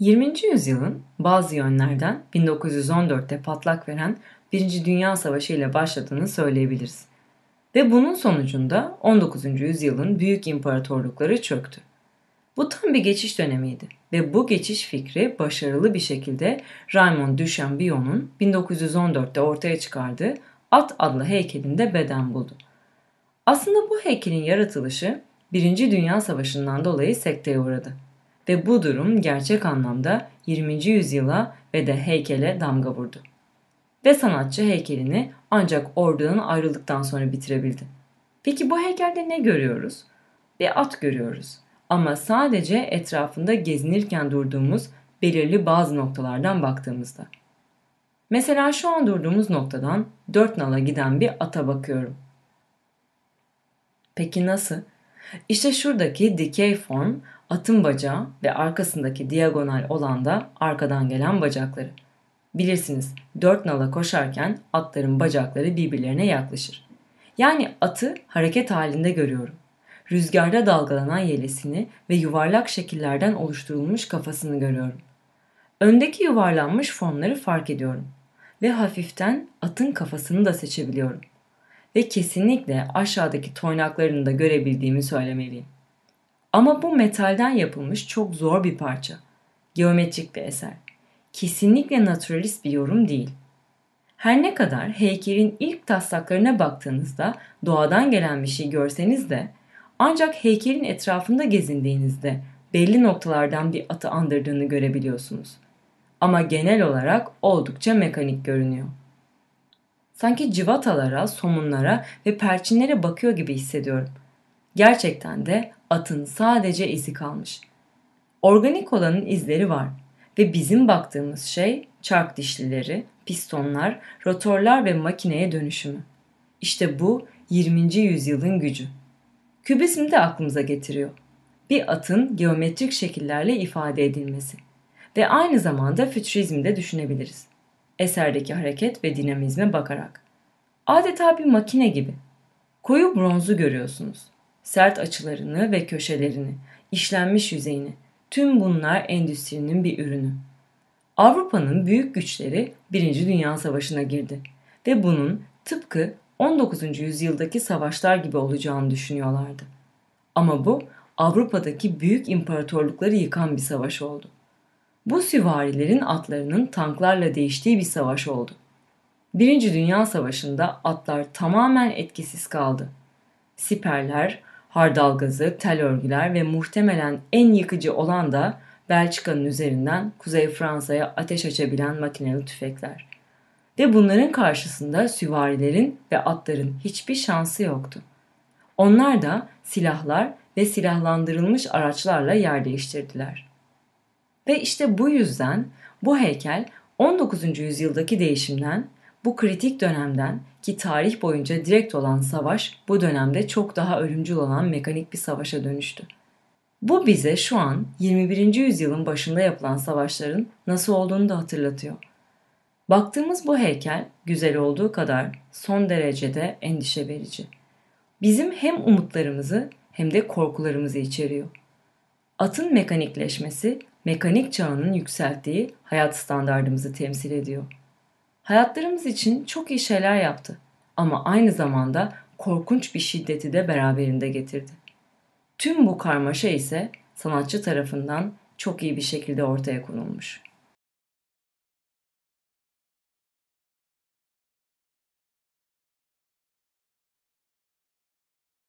20. yüzyılın bazı yönlerden 1914'te patlak veren Birinci Dünya Savaşı ile başladığını söyleyebiliriz. Ve bunun sonucunda 19. yüzyılın büyük imparatorlukları çöktü. Bu tam bir geçiş dönemiydi ve bu geçiş fikri başarılı bir şekilde Raymond Duchampion'un 1914'te ortaya çıkardığı At adlı heykelinde beden buldu. Aslında bu heykelin yaratılışı Birinci Dünya Savaşı'ndan dolayı sekteye uğradı ve bu durum gerçek anlamda 20. yüzyıla ve de heykele damga vurdu. Ve sanatçı heykelini ancak ordudan ayrıldıktan sonra bitirebildi. Peki bu heykelde ne görüyoruz? Bir at görüyoruz ama sadece etrafında gezinirken durduğumuz belirli bazı noktalardan baktığımızda. Mesela şu an durduğumuz noktadan dört nala giden bir ata bakıyorum. Peki nasıl? İşte şuradaki dikey form atın bacağı ve arkasındaki diagonal olan da arkadan gelen bacakları. Bilirsiniz dört nala koşarken atların bacakları birbirlerine yaklaşır. Yani atı hareket halinde görüyorum. Rüzgarda dalgalanan yelesini ve yuvarlak şekillerden oluşturulmuş kafasını görüyorum. Öndeki yuvarlanmış formları fark ediyorum ve hafiften atın kafasını da seçebiliyorum.'' ve kesinlikle aşağıdaki toynaklarını da görebildiğimi söylemeliyim. Ama bu metalden yapılmış çok zor bir parça. Geometrik bir eser. Kesinlikle naturalist bir yorum değil. Her ne kadar heykelin ilk taslaklarına baktığınızda doğadan gelen bir şey görseniz de ancak heykelin etrafında gezindiğinizde belli noktalardan bir atı andırdığını görebiliyorsunuz. Ama genel olarak oldukça mekanik görünüyor. Sanki civatalara, somunlara ve perçinlere bakıyor gibi hissediyorum. Gerçekten de atın sadece izi kalmış. Organik olanın izleri var ve bizim baktığımız şey çark dişlileri, pistonlar, rotorlar ve makineye dönüşümü. İşte bu 20. yüzyılın gücü. Kübizm de aklımıza getiriyor. Bir atın geometrik şekillerle ifade edilmesi ve aynı zamanda fütürizmi de düşünebiliriz eserdeki hareket ve dinamizme bakarak. Adeta bir makine gibi. Koyu bronzu görüyorsunuz. Sert açılarını ve köşelerini, işlenmiş yüzeyini. Tüm bunlar endüstrinin bir ürünü. Avrupa'nın büyük güçleri 1. Dünya Savaşı'na girdi ve bunun tıpkı 19. yüzyıldaki savaşlar gibi olacağını düşünüyorlardı. Ama bu Avrupa'daki büyük imparatorlukları yıkan bir savaş oldu. Bu süvarilerin atlarının tanklarla değiştiği bir savaş oldu. Birinci Dünya Savaşı'nda atlar tamamen etkisiz kaldı. Siperler, hardal gazı, tel örgüler ve muhtemelen en yıkıcı olan da Belçika'nın üzerinden Kuzey Fransa'ya ateş açabilen makineli tüfekler. Ve bunların karşısında süvarilerin ve atların hiçbir şansı yoktu. Onlar da silahlar ve silahlandırılmış araçlarla yer değiştirdiler. Ve işte bu yüzden bu heykel 19. yüzyıldaki değişimden, bu kritik dönemden ki tarih boyunca direkt olan savaş bu dönemde çok daha ölümcül olan mekanik bir savaşa dönüştü. Bu bize şu an 21. yüzyılın başında yapılan savaşların nasıl olduğunu da hatırlatıyor. Baktığımız bu heykel güzel olduğu kadar son derecede endişe verici. Bizim hem umutlarımızı hem de korkularımızı içeriyor. Atın mekanikleşmesi mekanik çağının yükselttiği hayat standartımızı temsil ediyor. Hayatlarımız için çok iyi şeyler yaptı ama aynı zamanda korkunç bir şiddeti de beraberinde getirdi. Tüm bu karmaşa ise sanatçı tarafından çok iyi bir şekilde ortaya konulmuş.